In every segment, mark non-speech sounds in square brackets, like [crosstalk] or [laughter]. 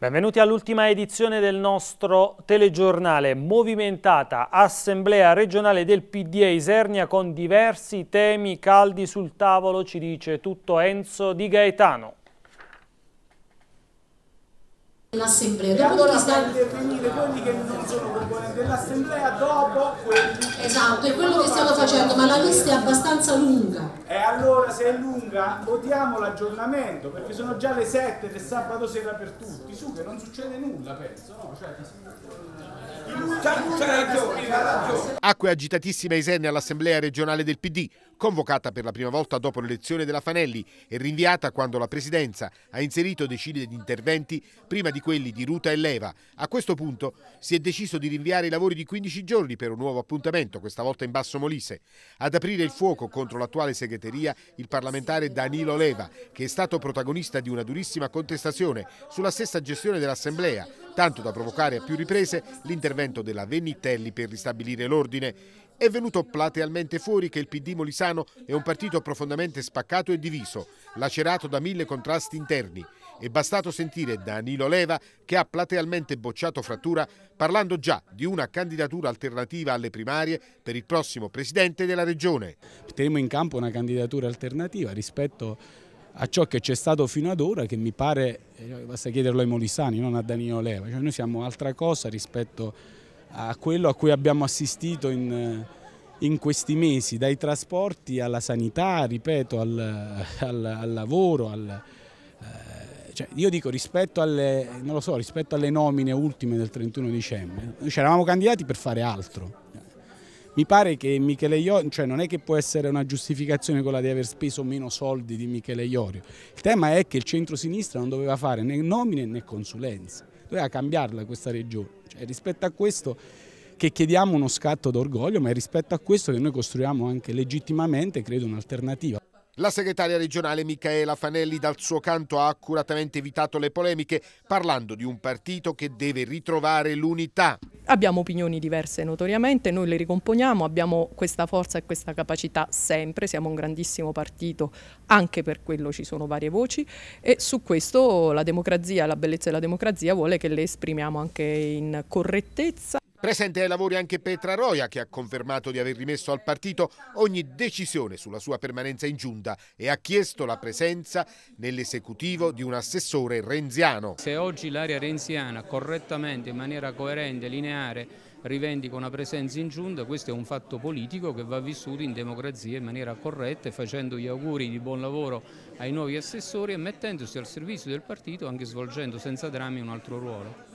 Benvenuti all'ultima edizione del nostro telegiornale Movimentata Assemblea regionale del PD a Isernia con diversi temi caldi sul tavolo, ci dice tutto Enzo Di Gaetano l'assemblea. E allora sta... far intervenire quelli che non sono componenti dell'assemblea dopo quelli Esatto, è quello che stiamo facendo, ma la lista è abbastanza lunga. E allora se è lunga votiamo l'aggiornamento, perché sono già le 7 del sabato sera per tutti, su che non succede nulla penso, no? Cioè, ragione, Acque agitatissime ai all'Assemblea regionale del PD convocata per la prima volta dopo l'elezione della Fanelli e rinviata quando la Presidenza ha inserito decine di interventi prima di quelli di Ruta e Leva. A questo punto si è deciso di rinviare i lavori di 15 giorni per un nuovo appuntamento, questa volta in Basso Molise. Ad aprire il fuoco contro l'attuale segreteria il parlamentare Danilo Leva, che è stato protagonista di una durissima contestazione sulla stessa gestione dell'Assemblea, tanto da provocare a più riprese l'intervento della Vennitelli per ristabilire l'ordine. È venuto platealmente fuori che il PD molisano è un partito profondamente spaccato e diviso, lacerato da mille contrasti interni. È bastato sentire Danilo Leva, che ha platealmente bocciato frattura, parlando già di una candidatura alternativa alle primarie per il prossimo presidente della regione. Metteremo in campo una candidatura alternativa rispetto a ciò che c'è stato fino ad ora che mi pare, eh, basta chiederlo ai molisani, non a Danilo Leva, cioè noi siamo altra cosa rispetto a a quello a cui abbiamo assistito in, in questi mesi, dai trasporti alla sanità, ripeto, al, al, al lavoro, al, eh, cioè io dico rispetto alle, so, rispetto alle, nomine ultime del 31 dicembre, noi ci eravamo candidati per fare altro. Mi pare che Michele Iorio, cioè non è che può essere una giustificazione quella di aver speso meno soldi di Michele Iorio, il tema è che il centro-sinistra non doveva fare né nomine né consulenze doveva cambiarla questa regione. Cioè, rispetto a questo che chiediamo uno scatto d'orgoglio, ma è rispetto a questo che noi costruiamo anche legittimamente, credo, un'alternativa. La segretaria regionale Michaela Fanelli dal suo canto ha accuratamente evitato le polemiche parlando di un partito che deve ritrovare l'unità. Abbiamo opinioni diverse notoriamente, noi le ricomponiamo, abbiamo questa forza e questa capacità sempre, siamo un grandissimo partito, anche per quello ci sono varie voci e su questo la democrazia, la bellezza della democrazia vuole che le esprimiamo anche in correttezza Presente ai lavori anche Petra Roia che ha confermato di aver rimesso al partito ogni decisione sulla sua permanenza in giunta e ha chiesto la presenza nell'esecutivo di un assessore renziano. Se oggi l'area renziana correttamente, in maniera coerente, lineare, rivendica una presenza in giunta, questo è un fatto politico che va vissuto in democrazia in maniera corretta facendo gli auguri di buon lavoro ai nuovi assessori e mettendosi al servizio del partito anche svolgendo senza drammi un altro ruolo.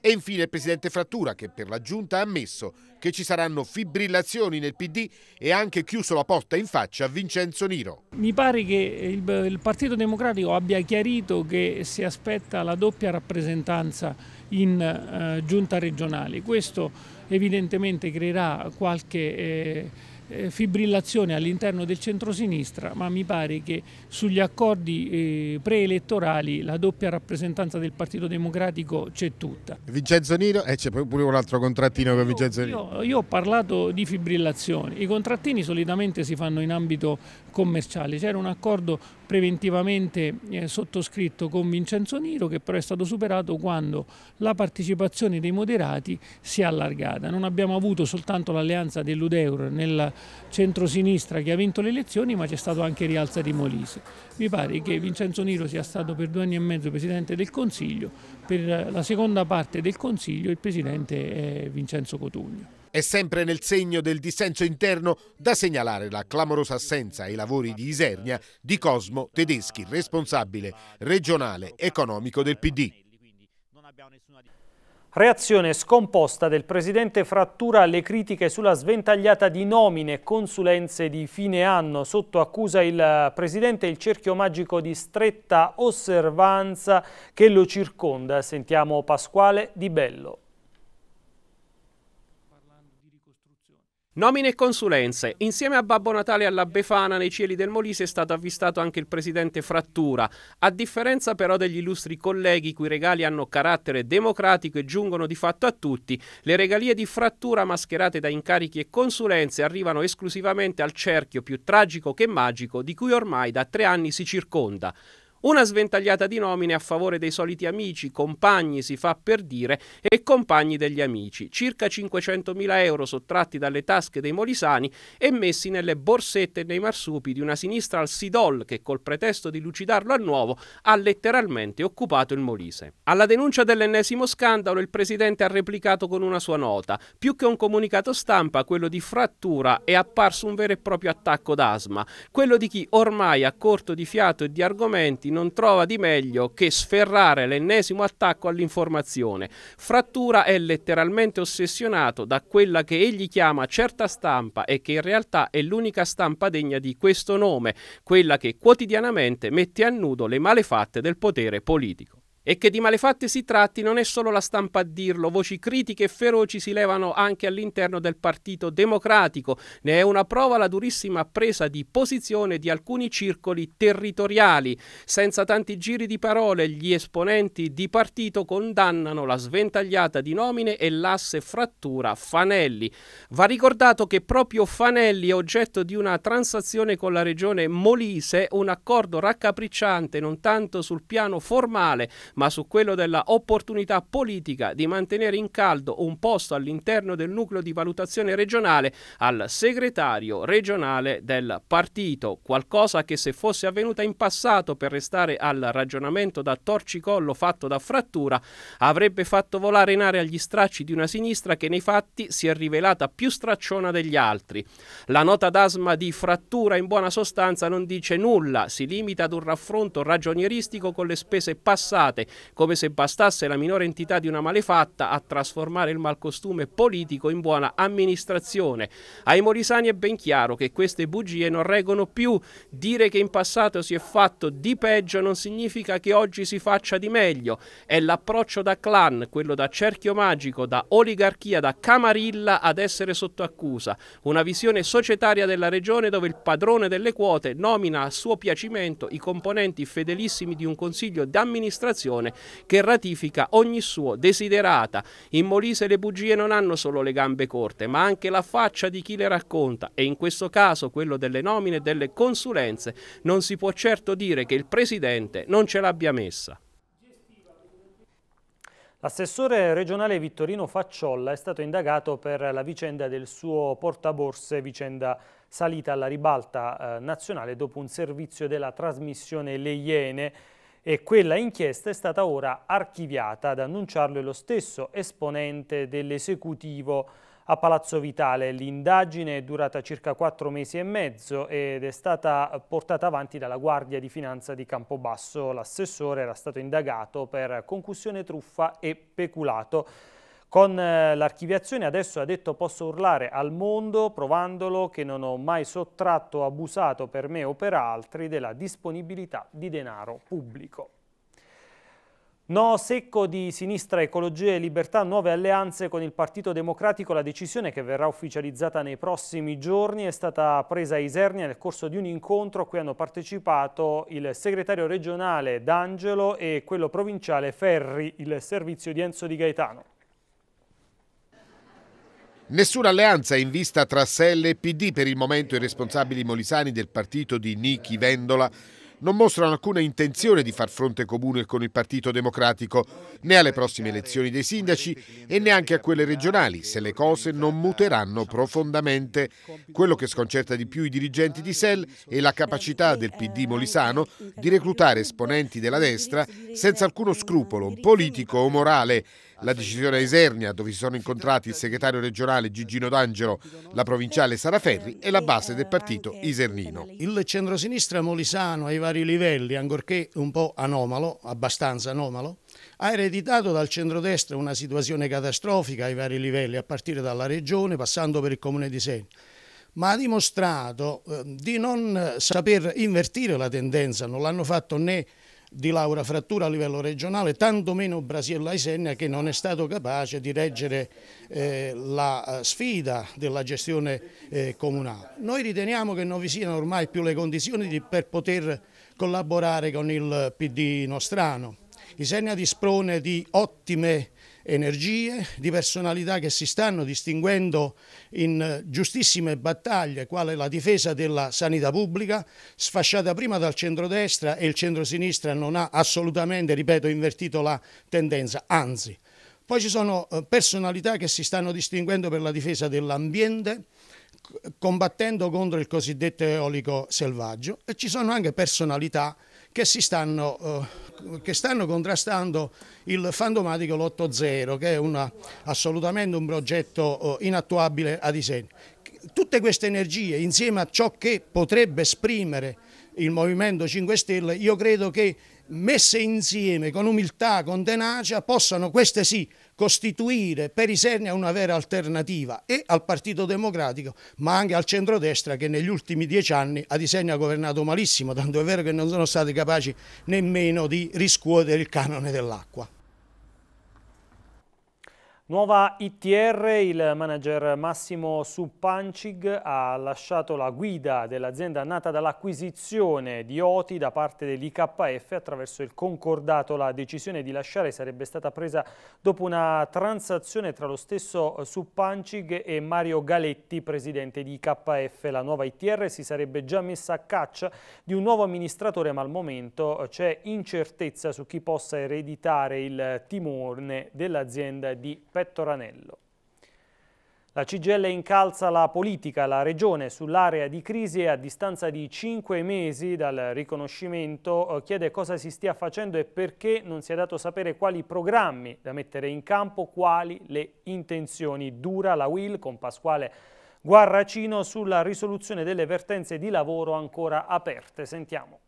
E infine il presidente Frattura che per la giunta ha ammesso che ci saranno fibrillazioni nel PD e ha anche chiuso la porta in faccia a Vincenzo Niro. Mi pare che il, il Partito Democratico abbia chiarito che si aspetta la doppia rappresentanza in eh, giunta regionale. Questo evidentemente creerà qualche... Eh, eh, fibrillazione all'interno del centrosinistra, ma mi pare che sugli accordi eh, preelettorali la doppia rappresentanza del Partito Democratico c'è tutta. Vincenzo Nino, e eh, c'è pure un altro contrattino con Vincenzo Niro. Io, io, ho parlato di fibrillazione, i contrattini solitamente si fanno in ambito commerciale, c'era un accordo preventivamente eh, sottoscritto con Vincenzo Niro che però è stato superato quando la partecipazione dei moderati si è allargata. Non abbiamo avuto soltanto l'alleanza dell'Udeur nel centro-sinistra che ha vinto le elezioni ma c'è stato anche Rialza di Molise. Mi pare che Vincenzo Niro sia stato per due anni e mezzo Presidente del Consiglio, per la seconda parte del Consiglio il Presidente è Vincenzo Cotugno. È sempre nel segno del dissenso interno da segnalare la clamorosa assenza ai lavori di Isernia di Cosmo Tedeschi, responsabile regionale economico del PD. Reazione scomposta del Presidente frattura alle critiche sulla sventagliata di nomine e consulenze di fine anno. Sotto accusa il Presidente il cerchio magico di stretta osservanza che lo circonda. Sentiamo Pasquale Di Bello. Nomine e consulenze. Insieme a Babbo Natale e alla Befana nei cieli del Molise è stato avvistato anche il presidente Frattura. A differenza però degli illustri colleghi cui regali hanno carattere democratico e giungono di fatto a tutti, le regalie di Frattura mascherate da incarichi e consulenze arrivano esclusivamente al cerchio più tragico che magico di cui ormai da tre anni si circonda. Una sventagliata di nomine a favore dei soliti amici, compagni si fa per dire, e compagni degli amici, circa 500.000 euro sottratti dalle tasche dei molisani e messi nelle borsette e nei marsupi di una sinistra al Sidol che col pretesto di lucidarlo a nuovo ha letteralmente occupato il Molise. Alla denuncia dell'ennesimo scandalo il presidente ha replicato con una sua nota, più che un comunicato stampa quello di frattura è apparso un vero e proprio attacco d'asma, quello di chi ormai a corto di fiato e di argomenti Uniti non trova di meglio che sferrare l'ennesimo attacco all'informazione. Frattura è letteralmente ossessionato da quella che egli chiama certa stampa e che in realtà è l'unica stampa degna di questo nome, quella che quotidianamente mette a nudo le malefatte del potere politico. E che di malefatte si tratti non è solo la stampa a dirlo, voci critiche e feroci si levano anche all'interno del Partito Democratico. Ne è una prova la durissima presa di posizione di alcuni circoli territoriali. Senza tanti giri di parole, gli esponenti di partito condannano la sventagliata di nomine e l'asse frattura Fanelli. Va ricordato che proprio Fanelli è oggetto di una transazione con la regione Molise, un accordo raccapricciante non tanto sul piano formale, ma su quello della opportunità politica di mantenere in caldo un posto all'interno del nucleo di valutazione regionale al segretario regionale del partito, qualcosa che se fosse avvenuta in passato per restare al ragionamento da torcicollo fatto da frattura, avrebbe fatto volare in aria gli stracci di una sinistra che nei fatti si è rivelata più stracciona degli altri. La nota d'asma di frattura in buona sostanza non dice nulla, si limita ad un raffronto ragionieristico con le spese passate come se bastasse la minore entità di una malefatta a trasformare il malcostume politico in buona amministrazione. Ai molisani è ben chiaro che queste bugie non reggono più. Dire che in passato si è fatto di peggio non significa che oggi si faccia di meglio. È l'approccio da clan, quello da cerchio magico, da oligarchia, da camarilla ad essere sotto accusa. Una visione societaria della regione dove il padrone delle quote nomina a suo piacimento i componenti fedelissimi di un consiglio d'amministrazione Costituzione che ratifica ogni suo desiderata. In Molise le bugie non hanno solo le gambe corte, ma anche la faccia di chi le racconta e in questo caso quello delle nomine e delle consulenze non si può certo dire che il Presidente non ce l'abbia messa. L'assessore regionale Vittorino Facciolla è stato indagato per la vicenda del suo portaborse, vicenda salita alla ribalta eh, nazionale dopo un servizio della trasmissione Le Iene, e quella inchiesta è stata ora archiviata, ad annunciarlo è lo stesso esponente dell'esecutivo a Palazzo Vitale. L'indagine è durata circa quattro mesi e mezzo ed è stata portata avanti dalla Guardia di Finanza di Campobasso. L'assessore era stato indagato per concussione, truffa e peculato. Con eh, l'archiviazione adesso ha detto posso urlare al mondo provandolo che non ho mai sottratto o abusato per me o per altri della disponibilità di denaro pubblico. No secco di sinistra, ecologia e libertà, nuove alleanze con il Partito Democratico. La decisione che verrà ufficializzata nei prossimi giorni è stata presa a Isernia nel corso di un incontro a cui hanno partecipato il segretario regionale D'Angelo e quello provinciale Ferri, il servizio di Enzo Di Gaetano. Nessuna alleanza in vista tra Selle e PD per il momento i responsabili molisani del partito di Niki Vendola non mostrano alcuna intenzione di far fronte comune con il Partito Democratico, né alle prossime elezioni dei sindaci e neanche a quelle regionali, se le cose non muteranno profondamente. Quello che sconcerta di più i dirigenti di SEL è la capacità del PD molisano di reclutare esponenti della destra senza alcuno scrupolo politico o morale la decisione a Isernia, dove si sono incontrati il segretario regionale Gigino D'Angelo, la provinciale Sara Ferri e la base del partito isernino. Il centrosinistra molisano ai vari livelli, ancorché un po' anomalo, abbastanza anomalo, ha ereditato dal centrodestra una situazione catastrofica ai vari livelli, a partire dalla regione, passando per il comune di Senna ma ha dimostrato eh, di non eh, saper invertire la tendenza, non l'hanno fatto né di Laura Frattura a livello regionale, tantomeno Brasiella Isenia che non è stato capace di reggere eh, la eh, sfida della gestione eh, comunale. Noi riteniamo che non vi siano ormai più le condizioni di, per poter collaborare con il PD nostrano. Isenia disprone di ottime energie, di personalità che si stanno distinguendo in eh, giustissime battaglie, quale la difesa della sanità pubblica, sfasciata prima dal centrodestra e il centrosinistra non ha assolutamente, ripeto, invertito la tendenza, anzi. Poi ci sono eh, personalità che si stanno distinguendo per la difesa dell'ambiente, combattendo contro il cosiddetto eolico selvaggio e ci sono anche personalità che che, stanno, eh, che stanno contrastando il fantomatico Lotto Zero, che è una, assolutamente un progetto eh, inattuabile a disegno. Tutte queste energie, insieme a ciò che potrebbe esprimere il Movimento 5 Stelle, io credo che messe insieme con umiltà, con tenacia, possano queste sì costituire per i Isernia una vera alternativa e al Partito Democratico ma anche al centrodestra che negli ultimi dieci anni a Isernia ha governato malissimo, tanto è vero che non sono stati capaci nemmeno di riscuotere il canone dell'acqua. Nuova ITR, il manager Massimo Suppancig ha lasciato la guida dell'azienda nata dall'acquisizione di OTI da parte dell'IKF attraverso il concordato. La decisione di lasciare sarebbe stata presa dopo una transazione tra lo stesso Suppancig e Mario Galetti, presidente di IKF. La nuova ITR si sarebbe già messa a caccia di un nuovo amministratore, ma al momento c'è incertezza su chi possa ereditare il timone dell'azienda di Petrolio. Pettoranello. La CGL incalza la politica, la regione sull'area di crisi e a distanza di cinque mesi dal riconoscimento eh, chiede cosa si stia facendo e perché non si è dato sapere quali programmi da mettere in campo, quali le intenzioni. Dura la Will con Pasquale Guarracino sulla risoluzione delle vertenze di lavoro ancora aperte. Sentiamo.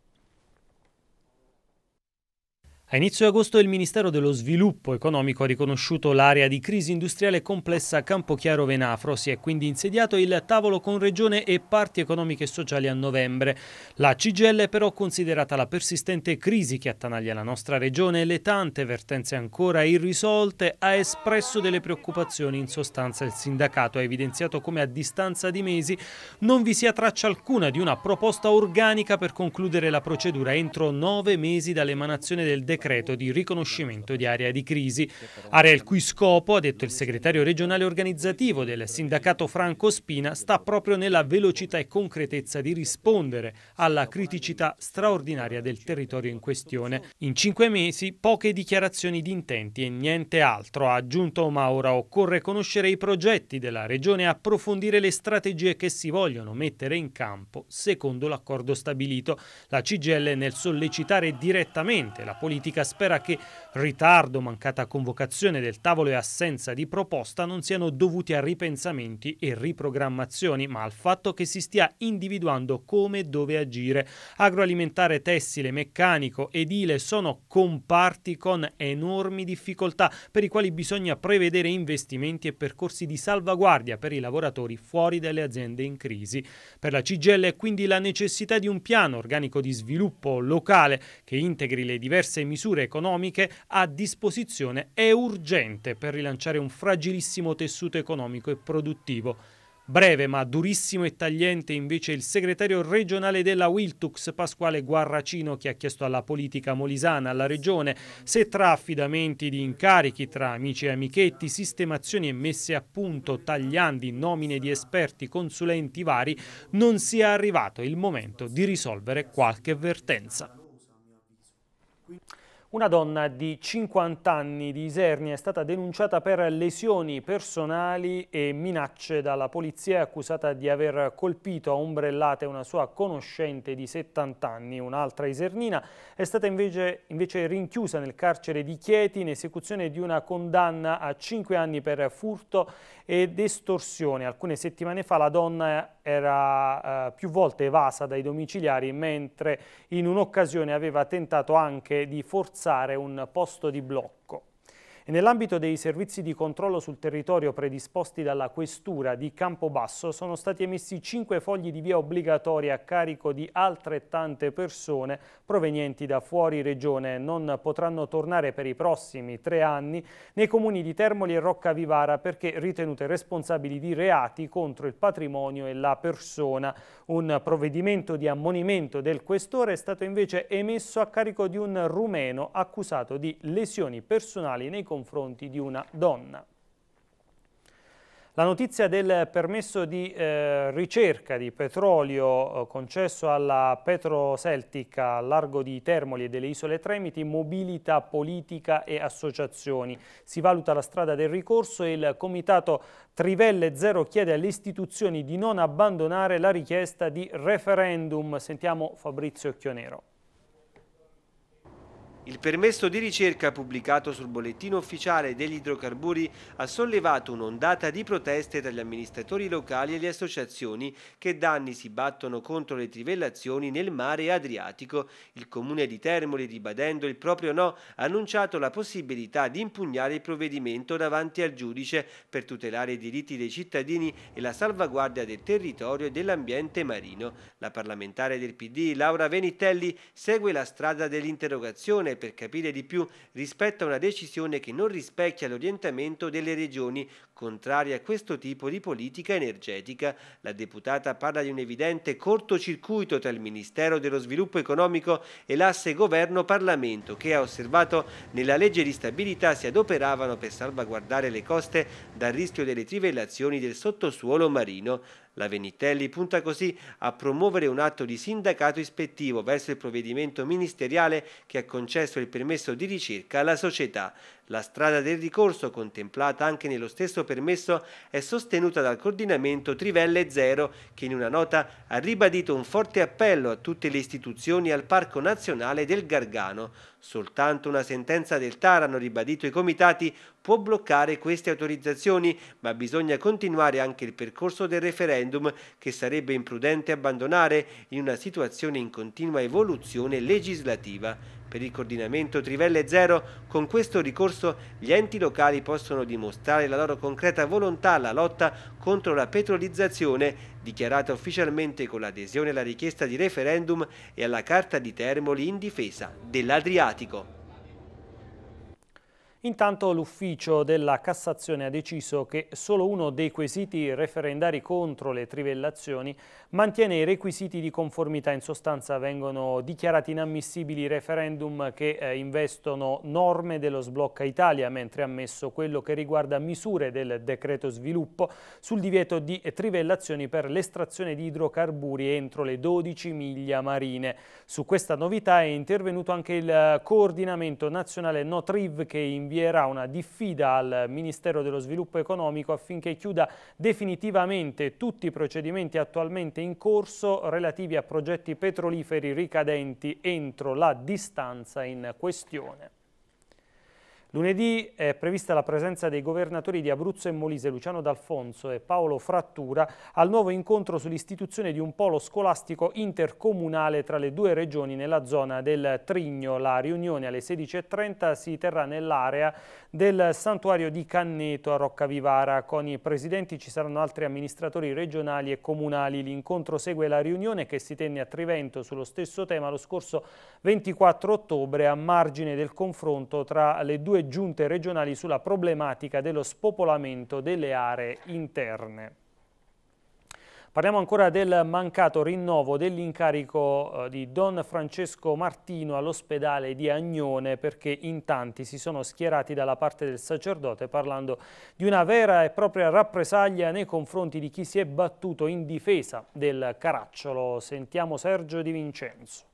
A inizio agosto il Ministero dello Sviluppo Economico ha riconosciuto l'area di crisi industriale complessa Campochiaro Venafro. Si è quindi insediato il tavolo con Regione e parti economiche e sociali a novembre. La CGL è però considerata la persistente crisi che attanaglia la nostra regione e le tante vertenze ancora irrisolte ha espresso delle preoccupazioni. In sostanza il sindacato ha evidenziato come a distanza di mesi non vi sia traccia alcuna di una proposta organica per concludere la procedura entro nove mesi dall'emanazione del decreto decreto di riconoscimento di area di crisi, area il cui scopo, ha detto il segretario regionale organizzativo del sindacato Franco Spina, sta proprio nella velocità e concretezza di rispondere alla criticità straordinaria del territorio in questione. In cinque mesi poche dichiarazioni di intenti e niente altro, ha aggiunto ma occorre conoscere i progetti della regione e approfondire le strategie che si vogliono mettere in campo secondo l'accordo stabilito. La CGL nel sollecitare direttamente la politica politica spera che ritardo, mancata convocazione del tavolo e assenza di proposta non siano dovuti a ripensamenti e riprogrammazioni, ma al fatto che si stia individuando come e dove agire. Agroalimentare, tessile, meccanico, edile sono comparti con enormi difficoltà per i quali bisogna prevedere investimenti e percorsi di salvaguardia per i lavoratori fuori dalle aziende in crisi. Per la CGL è quindi la necessità di un piano organico di sviluppo locale che integri le diverse misure misure economiche a disposizione è urgente per rilanciare un fragilissimo tessuto economico e produttivo. Breve ma durissimo e tagliente invece il segretario regionale della Wiltux Pasquale Guarracino che ha chiesto alla politica molisana, alla regione, se tra affidamenti di incarichi, tra amici e amichetti, sistemazioni e messe a punto, tagliandi, nomine di esperti, consulenti vari, non sia arrivato il momento di risolvere qualche vertenza. Una donna di 50 anni di Isernia è stata denunciata per lesioni personali e minacce dalla polizia accusata di aver colpito a ombrellate una sua conoscente di 70 anni. Un'altra isernina è stata invece, invece, rinchiusa nel carcere di Chieti in esecuzione di una condanna a 5 anni per furto ed estorsione. Alcune settimane fa la donna era eh, più volte evasa dai domiciliari mentre in un'occasione aveva tentato anche di forzare un posto di blocco. E nell'ambito dei servizi di controllo sul territorio predisposti dalla Questura di Campobasso sono stati emessi 5 fogli di via obbligatoria a carico di altrettante persone provenienti da fuori regione. Non potranno tornare per i prossimi tre anni nei comuni di Termoli e Roccavivara perché ritenute responsabili di reati contro il patrimonio e la persona. Un provvedimento di ammonimento del questore è stato invece emesso a carico di un rumeno accusato di lesioni personali nei confronti confronti di una donna. La notizia del permesso di eh, ricerca di petrolio eh, concesso alla Petroceltica a largo di Termoli e delle isole Tremiti mobilita politica e associazioni. Si valuta la strada del ricorso e il comitato Trivelle Zero chiede alle istituzioni di non abbandonare la richiesta di referendum. Sentiamo Fabrizio Chionero. Il permesso di ricerca pubblicato sul bollettino ufficiale degli idrocarburi ha sollevato un'ondata di proteste tra gli amministratori locali e le associazioni che da anni si battono contro le trivellazioni nel mare Adriatico. Il comune di Termoli, ribadendo il proprio no, ha annunciato la possibilità di impugnare il provvedimento davanti al giudice per tutelare i diritti dei cittadini e la salvaguardia del territorio e dell'ambiente marino. La parlamentare del PD, Laura Venitelli, segue la strada dell'interrogazione per capire di più rispetto a una decisione che non rispecchia l'orientamento delle regioni Contraria a questo tipo di politica energetica, la deputata parla di un evidente cortocircuito tra il Ministero dello Sviluppo Economico e l'asse governo-parlamento che ha osservato nella legge di stabilità si adoperavano per salvaguardare le coste dal rischio delle trivellazioni del sottosuolo marino. La Venitelli punta così a promuovere un atto di sindacato ispettivo verso il provvedimento ministeriale che ha concesso il permesso di ricerca alla società. La strada del ricorso, contemplata anche nello stesso permesso, è sostenuta dal coordinamento Trivelle Zero, che in una nota ha ribadito un forte appello a tutte le istituzioni al Parco Nazionale del Gargano. Soltanto una sentenza del TAR, hanno ribadito i comitati, può bloccare queste autorizzazioni, ma bisogna continuare anche il percorso del referendum, che sarebbe imprudente abbandonare in una situazione in continua evoluzione legislativa. Per il coordinamento Trivelle Zero, con questo ricorso gli enti locali possono dimostrare la loro concreta volontà alla lotta contro la petrolizzazione, dichiarata ufficialmente con l'adesione alla richiesta di referendum e alla Carta di Termoli in difesa dell'Adriatico. Intanto l'ufficio della Cassazione ha deciso che solo uno dei quesiti referendari contro le trivellazioni mantiene i requisiti di conformità, in sostanza vengono dichiarati inammissibili i referendum che eh, investono norme dello sblocca Italia, mentre è ammesso quello che riguarda misure del decreto sviluppo sul divieto di trivellazioni per l'estrazione di idrocarburi entro le 12 miglia marine. Su questa novità è intervenuto anche il eh, coordinamento nazionale NoTriv che invita invierà una diffida al Ministero dello Sviluppo Economico affinché chiuda definitivamente tutti i procedimenti attualmente in corso relativi a progetti petroliferi ricadenti entro la distanza in questione. Lunedì è prevista la presenza dei governatori di Abruzzo e Molise, Luciano D'Alfonso e Paolo Frattura, al nuovo incontro sull'istituzione di un polo scolastico intercomunale tra le due regioni nella zona del Trigno. La riunione alle 16.30 si terrà nell'area del santuario di Canneto a Roccavivara. Con i presidenti ci saranno altri amministratori regionali e comunali. L'incontro segue la riunione che si tenne a Trivento sullo stesso tema lo scorso 24 ottobre a margine del confronto tra le due due giunte regionali sulla problematica dello spopolamento delle aree interne. Parliamo ancora del mancato rinnovo dell'incarico eh, di Don Francesco Martino all'ospedale di Agnone perché in tanti si sono schierati dalla parte del sacerdote parlando di una vera e propria rappresaglia nei confronti di chi si è battuto in difesa del caracciolo. Sentiamo Sergio Di Vincenzo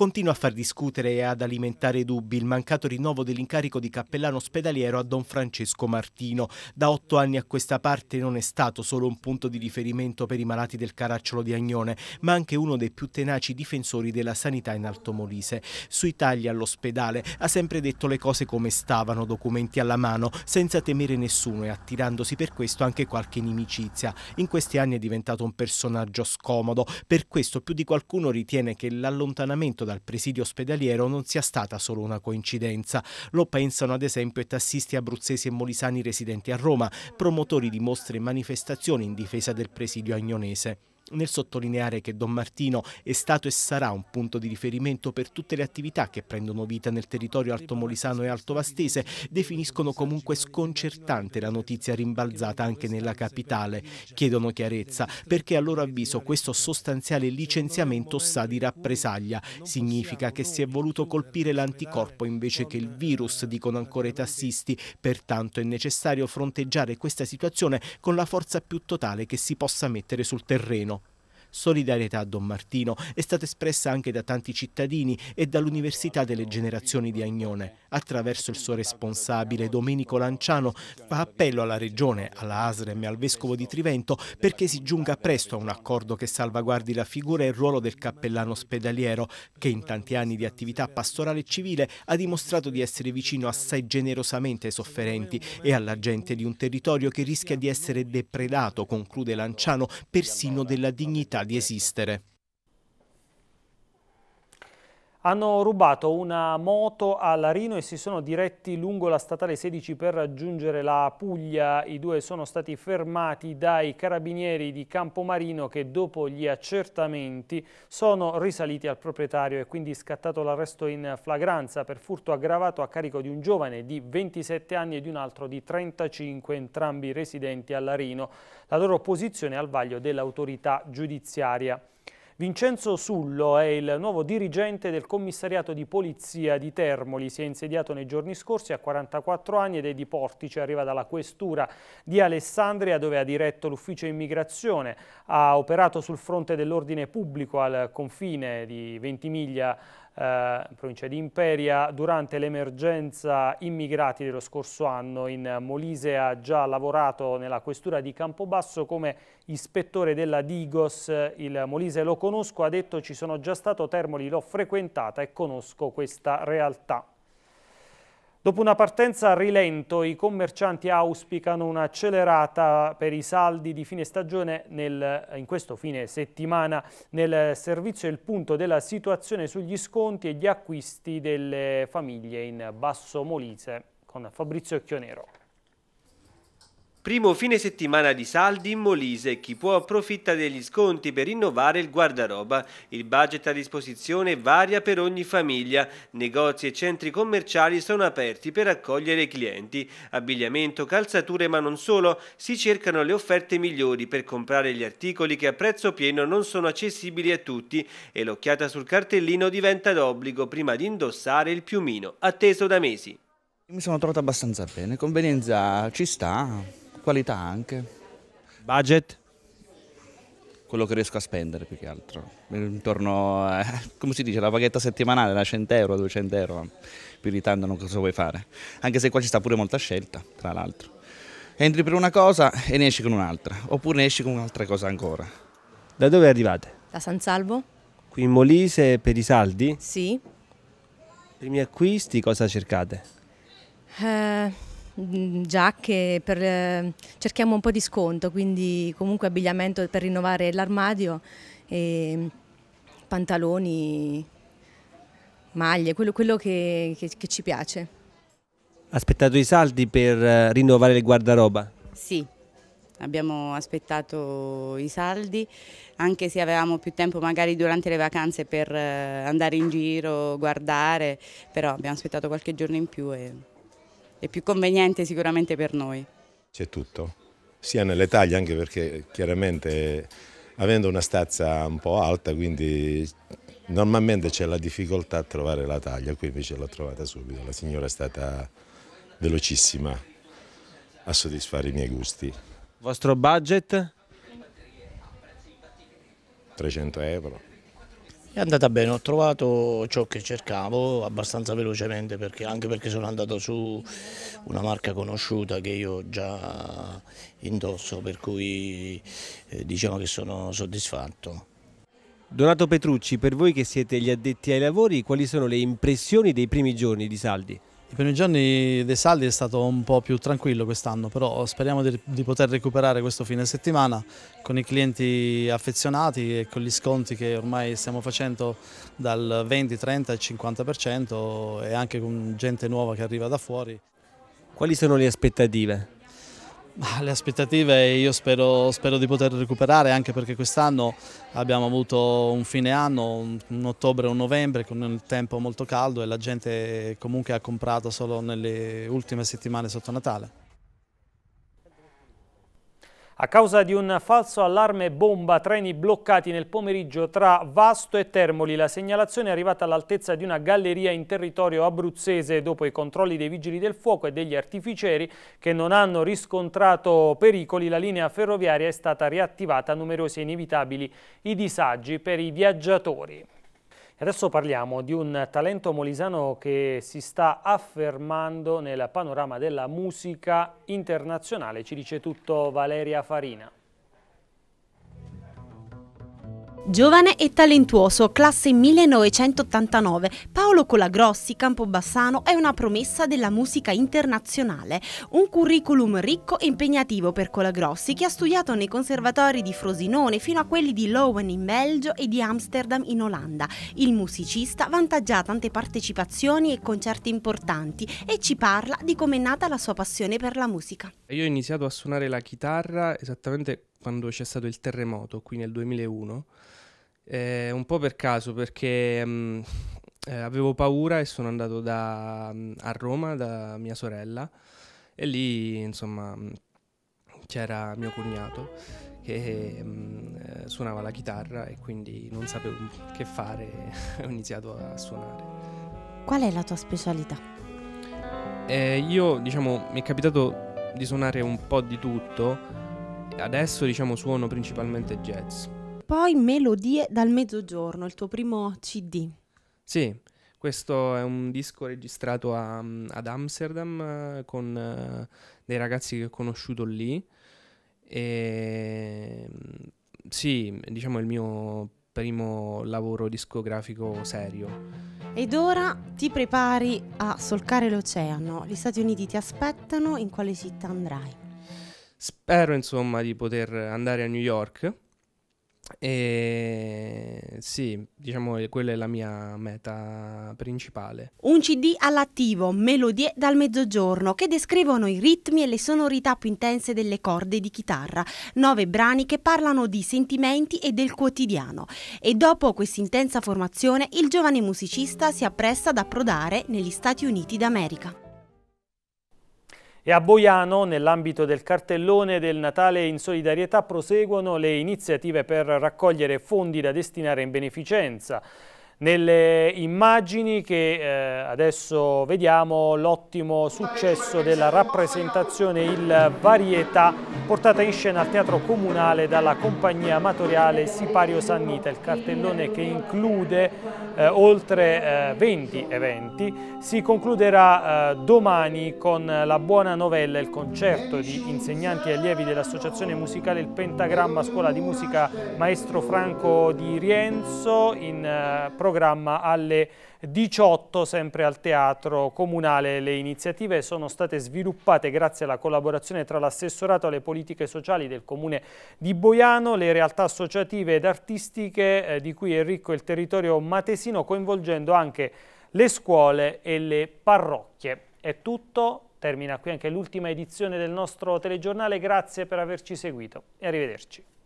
continua a far discutere e ad alimentare dubbi il mancato rinnovo dell'incarico di cappellano ospedaliero a Don Francesco Martino. Da otto anni a questa parte non è stato solo un punto di riferimento per i malati del caracciolo di Agnone, ma anche uno dei più tenaci difensori della sanità in Alto Molise. Sui tagli all'ospedale ha sempre detto le cose come stavano, documenti alla mano, senza temere nessuno e attirandosi per questo anche qualche inimicizia. In questi anni è diventato un personaggio scomodo, per questo più di qualcuno ritiene che l'allontanamento dal presidio ospedaliero non sia stata solo una coincidenza. Lo pensano ad esempio i tassisti abruzzesi e molisani residenti a Roma, promotori di mostre e manifestazioni in difesa del presidio agnonese nel sottolineare che Don Martino è stato e sarà un punto di riferimento per tutte le attività che prendono vita nel territorio altomolisano e altovastese, definiscono comunque sconcertante la notizia rimbalzata anche nella capitale. Chiedono chiarezza perché a loro avviso questo sostanziale licenziamento sa di rappresaglia. Significa che si è voluto colpire l'anticorpo invece che il virus, dicono ancora i tassisti. Pertanto è necessario fronteggiare questa situazione con la forza più totale che si possa mettere sul terreno. Solidarietà a Don Martino è stata espressa anche da tanti cittadini e dall'Università delle Generazioni di Agnone. Attraverso il suo responsabile Domenico Lanciano fa appello alla Regione, alla ASREM e al Vescovo di Trivento perché si giunga presto a un accordo che salvaguardi la figura e il ruolo del cappellano ospedaliero che in tanti anni di attività pastorale e civile ha dimostrato di essere vicino assai generosamente ai sofferenti e alla gente di un territorio che rischia di essere depredato, conclude Lanciano, persino della dignità di esistere hanno rubato una moto a Larino e si sono diretti lungo la statale 16 per raggiungere la Puglia. I due sono stati fermati dai carabinieri di Campomarino che dopo gli accertamenti sono risaliti al proprietario e quindi scattato l'arresto in flagranza per furto aggravato a carico di un giovane di 27 anni e di un altro di 35, entrambi residenti a Larino. La loro posizione è al vaglio dell'autorità giudiziaria. Vincenzo Sullo è il nuovo dirigente del commissariato di polizia di Termoli, si è insediato nei giorni scorsi a 44 anni ed è di Portici. arriva dalla questura di Alessandria dove ha diretto l'ufficio immigrazione, ha operato sul fronte dell'ordine pubblico al confine di Ventimiglia eh, provincia di Imperia, durante l'emergenza immigrati dello scorso anno in Molise ha già lavorato nella questura di Campobasso come ispettore della Digos, il Molise lo conosco, ha detto ci sono già stato Termoli, l'ho frequentata e conosco questa realtà. Dopo una partenza a rilento, i commercianti auspicano un'accelerata per i saldi di fine stagione nel, in questo fine settimana. Nel servizio il punto della situazione sugli sconti e gli acquisti delle famiglie in Basso Molise con Fabrizio Chionero. Primo fine settimana di saldi in Molise, chi può approfitta degli sconti per rinnovare il guardaroba. Il budget a disposizione varia per ogni famiglia. Negozi e centri commerciali sono aperti per accogliere i clienti. Abbigliamento, calzature ma non solo, si cercano le offerte migliori per comprare gli articoli che a prezzo pieno non sono accessibili a tutti e l'occhiata sul cartellino diventa d'obbligo prima di indossare il piumino, atteso da mesi. Mi sono trovato abbastanza bene, convenienza ci sta, Qualità anche. Budget? Quello che riesco a spendere più che altro. Intorno, a, [laughs] come si dice, la paghetta settimanale da 100 euro, 200 euro, più di tanto non cosa vuoi fare. Anche se qua ci sta pure molta scelta, tra l'altro. Entri per una cosa e ne esci con un'altra, oppure ne esci con un'altra cosa ancora. Da dove arrivate? Da San Salvo. Qui in Molise per i saldi? Sì. Primi acquisti cosa cercate? Eh Mm, giacche, per, eh, cerchiamo un po' di sconto, quindi comunque abbigliamento per rinnovare l'armadio, pantaloni, maglie, quello, quello che, che, che ci piace. Aspettato i saldi per eh, rinnovare il guardaroba? Sì, abbiamo aspettato i saldi, anche se avevamo più tempo magari durante le vacanze per eh, andare in giro, guardare, però abbiamo aspettato qualche giorno in più e e più conveniente sicuramente per noi. C'è tutto, sia nelle taglie anche perché chiaramente avendo una stazza un po' alta quindi normalmente c'è la difficoltà a trovare la taglia, qui invece l'ho trovata subito, la signora è stata velocissima a soddisfare i miei gusti. Vostro budget? 300 euro. È andata bene, ho trovato ciò che cercavo abbastanza velocemente, perché, anche perché sono andato su una marca conosciuta che io già indosso, per cui eh, diciamo che sono soddisfatto. Donato Petrucci, per voi che siete gli addetti ai lavori, quali sono le impressioni dei primi giorni di Saldi? I primi giorni dei saldi è stato un po' più tranquillo quest'anno, però speriamo di, di, poter recuperare questo fine settimana con i clienti affezionati e con gli sconti che ormai stiamo facendo dal 20, 30 al 50% e anche con gente nuova che arriva da fuori. Quali sono le aspettative? le aspettative io spero, spero, di poter recuperare anche perché quest'anno abbiamo avuto un fine anno, un, un ottobre e un novembre con il tempo molto caldo e la gente comunque ha comprato solo nelle ultime settimane sotto Natale. A causa di un falso allarme bomba, treni bloccati nel pomeriggio tra Vasto e Termoli. La segnalazione è arrivata all'altezza di una galleria in territorio abruzzese dopo i controlli dei vigili del fuoco e degli artificieri che non hanno riscontrato pericoli. La linea ferroviaria è stata riattivata, numerosi e inevitabili i disagi per i viaggiatori. Adesso parliamo di un talento molisano che si sta affermando nel panorama della musica internazionale. Ci dice tutto Valeria Farina. Giovane e talentuoso, classe 1989, Paolo Colagrossi Campobassano è una promessa della musica internazionale. Un curriculum ricco e impegnativo per Colagrossi che ha studiato nei conservatori di Frosinone fino a quelli di Lowen in Belgio e di Amsterdam in Olanda. Il musicista vantaggia tante partecipazioni e concerti importanti e ci parla di come è nata la sua passione per la musica. Io ho iniziato a suonare la chitarra esattamente quando c'è stato il terremoto qui nel 2001, eh, un po' per caso perché mh, mm, eh, avevo paura e sono andato da, mm, a Roma da mia sorella e lì insomma mm, c'era mio cognato che mh, eh, suonava la chitarra e quindi non sapevo che fare e [laughs] ho iniziato a suonare. Qual è la tua specialità? Eh, io diciamo mi è capitato di suonare un po' di tutto adesso diciamo suono principalmente jazz. Poi Melodie dal mezzogiorno, il tuo primo CD. Sì, questo è un disco registrato a, mm, ad Amsterdam eh, con eh, dei ragazzi che ho conosciuto lì. E, mm, sì, diciamo è il mio primo lavoro discografico serio. Ed ora ti prepari a solcare l'oceano. Gli Stati Uniti ti aspettano, in quale città andrai? Spero insomma di poter andare a New York. E sì, diciamo quella è la mia meta principale. Un CD all'attivo, melodie dal mezzogiorno che descrivono i ritmi e le sonorità più intense delle corde di chitarra, nove brani che parlano di sentimenti e del quotidiano. E dopo questa intensa formazione, il giovane musicista si appresta ad approdare negli Stati Uniti d'America. E a Boiano, nell'ambito del cartellone del Natale in solidarietà, proseguono le iniziative per raccogliere fondi da destinare in beneficenza. Nelle immagini che eh, adesso vediamo l'ottimo successo della rappresentazione Il Varietà portata in scena al Teatro Comunale dalla compagnia amatoriale Sipario Sannita, il cartellone che include eh, oltre eh, 20 eventi. Si concluderà eh, domani con la buona novella, il concerto di insegnanti e allievi dell'associazione musicale Il Pentagramma Scuola di Musica Maestro Franco di Rienzo in eh, programma alle 18 sempre al Teatro Comunale. Le iniziative sono state sviluppate grazie alla collaborazione tra l'assessorato alle politiche sociali del Comune di Boiano, le realtà associative ed artistiche eh, di cui è ricco il territorio matesino, coinvolgendo anche le scuole e le parrocchie. È tutto, termina qui anche l'ultima edizione del nostro telegiornale, grazie per averci seguito e arrivederci.